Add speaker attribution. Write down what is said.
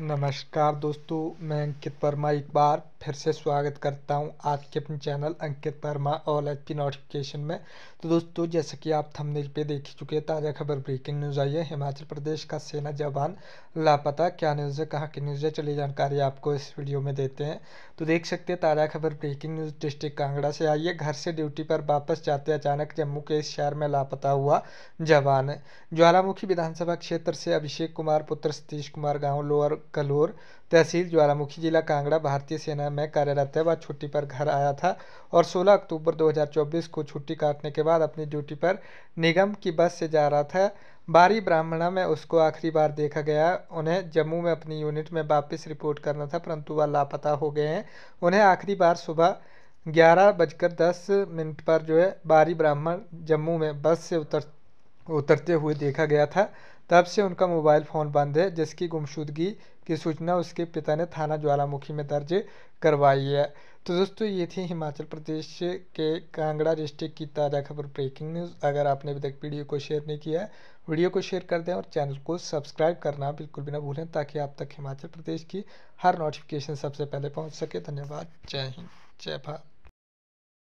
Speaker 1: नमस्कार दोस्तों मैं अंकित वर्मा एक बार फिर से स्वागत करता हूं आज के अपने channel Ankit Verma all H P notification में तो दोस्तों जैसे कि आप थंबनेल पे देख चुके हैं ताज़ा खबर ब्रेकिंग न्यूज़ आई है हिमाचल प्रदेश का सेना जवान लापता क्या न्यूज़ है कहाँ की न्यूज़ है चलिए जानकारी आपको इस वीडियो में देते हैं तो देख सकते हैं ताज़ा खबर ब्रेकिंग न्यूज़ डिस्ट्रिक्ट कांगड़ा से आई है घर से ड्यूटी पर वापस जाते अचानक जम्मू के इस शहर में लापता हुआ जवान ज्वालामुखी विधानसभा क्षेत्र से अभिषेक कुमार पुत्र सतीश कुमार गाँव लोअर कलोर तहसील ज्वालामुखी जिला कांगड़ा भारतीय सेना में कार्यरत है वह छुट्टी पर घर आया था और 16 अक्टूबर 2024 को छुट्टी काटने के बाद अपनी ड्यूटी पर निगम की बस से जा रहा था बारी ब्राह्मणा में उसको आखिरी बार देखा गया उन्हें जम्मू में अपनी यूनिट में वापस रिपोर्ट करना था परंतु वह लापता हो गए हैं उन्हें आखिरी बार सुबह ग्यारह बजकर दस मिनट पर जो है बारी ब्राह्मण जम्मू में बस से उतर उतरते हुए देखा गया था तब से उनका मोबाइल फ़ोन बंद है जिसकी गुमशुदगी की सूचना उसके पिता ने थाना ज्वालामुखी में दर्ज करवाई है तो दोस्तों ये थी हिमाचल प्रदेश के कांगड़ा डिस्ट्रिक्ट की ताज़ा खबर ब्रेकिंग न्यूज़ अगर आपने अभी तक वीडियो को शेयर नहीं किया है वीडियो को शेयर कर दें और चैनल को सब्सक्राइब करना बिल्कुल भी ना भूलें ताकि आप तक हिमाचल प्रदेश की हर नोटिफिकेशन सबसे पहले पहुँच सके धन्यवाद जय हिंद जय भारत